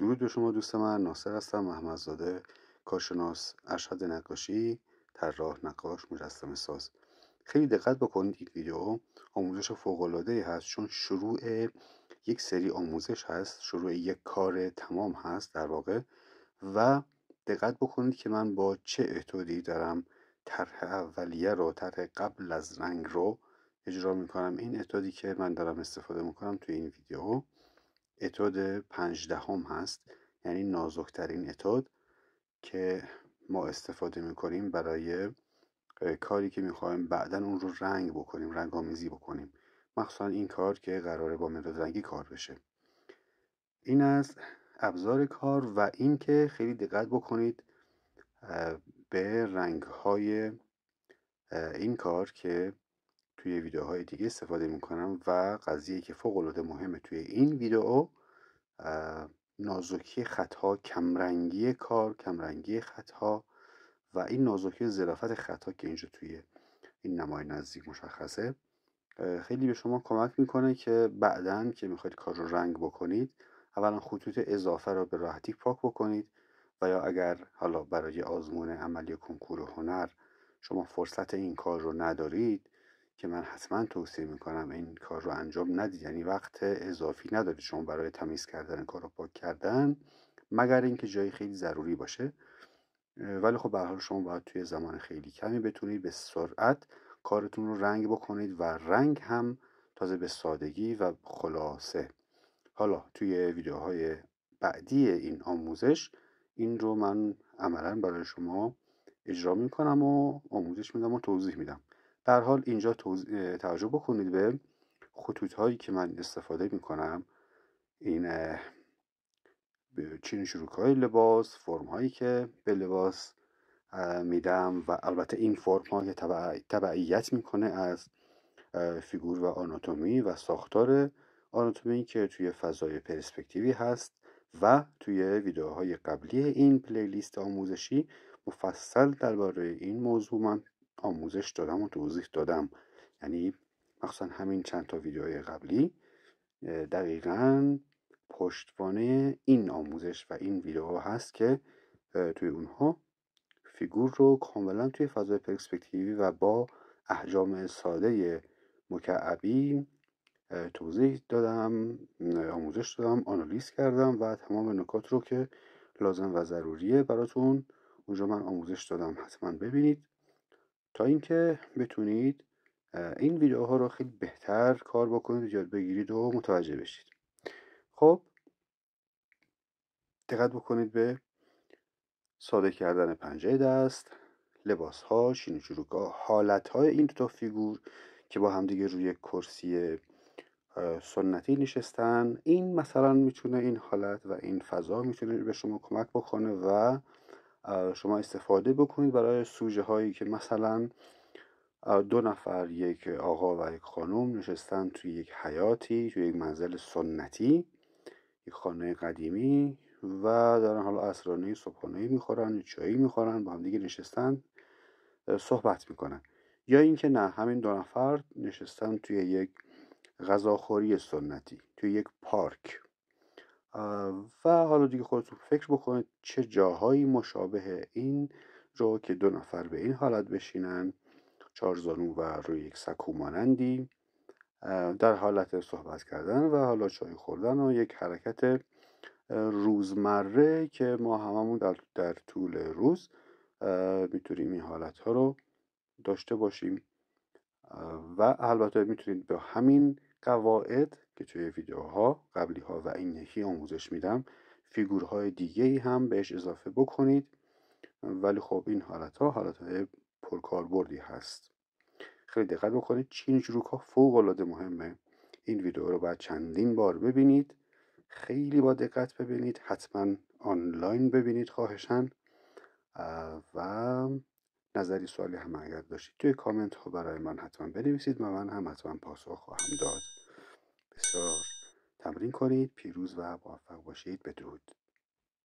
درود به شما دوست من ناصر هستم احمدزاده کارشناس ارشد نقاشی طراح نقاش مجسمه ساز خیلی دقت بکنید این ویدیو آموزش فوق العاده هست چون شروع یک سری آموزش هست شروع یک کار تمام هست در واقع و دقت بکنید که من با چه اتودی دارم طرح اولیه رو طرح قبل از رنگ رو اجرا میکنم این اتودی که من دارم استفاده میکنم توی این ویدیو اتود پنجدهم هست یعنی نازکترین اتود که ما استفاده میکنیم برای کاری که میخوایم بعدا اون رو رنگ بکنیم رنگ آمیزی بکنیم مخصوصا این کار که قراره با مداد رنگی کار بشه این از ابزار کار و اینکه خیلی دقت بکنید به رنگ های این کار که توی ویدیوهای دیگه استفاده میکنم و قضیه که فوق العاده مهمه توی این ویدیو نازکی خطها کمرنگی کار کمرنگی خطها و این نازکی زرافت خطا که اینجا توی این نمای نزدیک مشخصه خیلی به شما کمک میکنه که بعدا که میخواید کار رو رنگ بکنید اولا خطوط اضافه رو به راحتی پاک بکنید و یا اگر حالا برای آزمون عملی کنکور هنر شما فرصت این کار رو ندارید که من حتما توصیه میکنم این کار رو انجام ندید یعنی وقت اضافی ندارید شما برای تمیز کردن کار رو پاک کردن مگر اینکه جایی خیلی ضروری باشه ولی خب به حال شما باید توی زمان خیلی کمی بتونید به سرعت کارتون رو رنگ بکنید و رنگ هم تازه به سادگی و خلاصه حالا توی ویدیوهای بعدی این آموزش این رو من عملا برای شما اجرا میکنم و آموزش میدم و توضیح میدم در حال اینجا توجه بکنید به خطوط هایی که من استفاده می کنم این چین شروک های لباس فرم هایی که به لباس میدم و البته این فرم که تبعیت میکنه از فیگور و آناتومی و ساختار آناتومی که توی فضای پرسپکتیوی هست و توی ویدیوهای قبلی این پلیلیست آموزشی مفصل درباره این موضوع من آموزش دادم و توضیح دادم یعنی مخصوصا همین چند تا ویدیوهای قبلی دقیقا پشتوانه این آموزش و این ها هست که توی اونها فیگور رو کاملا توی فضای پرسپکتیوی و با احجام ساده مکعبی توضیح دادم آموزش دادم آنالیز کردم و تمام نکات رو که لازم و ضروریه براتون اونجا من آموزش دادم حتما ببینید تا اینکه بتونید این ویدیوها رو خیلی بهتر کار بکنید یاد بگیرید و متوجه بشید خب دقت بکنید به ساده کردن پنجه دست لباس ها شین حالت های این دو تا فیگور که با همدیگه روی کرسی سنتی نشستن این مثلا میتونه این حالت و این فضا میتونه به شما کمک بکنه و شما استفاده بکنید برای سوژه هایی که مثلا دو نفر یک آقا و یک خانم نشستن توی یک حیاتی توی یک منزل سنتی یک خانه قدیمی و دارن حالا اسرانه صبحانه میخورن چایی میخورن با هم دیگه نشستن صحبت میکنن یا اینکه نه همین دو نفر نشستن توی یک غذاخوری سنتی توی یک پارک و حالا دیگه خودتون فکر بکنید چه جاهایی مشابه این رو که دو نفر به این حالت بشینن چارزانو و روی یک سکو مانندی در حالت صحبت کردن و حالا چای خوردن و یک حرکت روزمره که ما هممون در, در طول روز میتونیم این حالت ها رو داشته باشیم و البته میتونید به همین قواعد که توی ویدیوها قبلی ها و این یکی آموزش میدم فیگورهای دیگه ای هم بهش اضافه بکنید ولی خب این حالت ها حالت های پرکاربردی هست خیلی دقت بکنید چین جروک ها فوق العاده مهمه این ویدیو رو بعد چندین بار ببینید خیلی با دقت ببینید حتما آنلاین ببینید خواهشن و نظری سوالی هم اگر داشتید توی کامنت ها برای من حتما بنویسید و من هم حتما پاسخ خواهم داد بسیار تمرین کنید پیروز و موفق باشید بدرود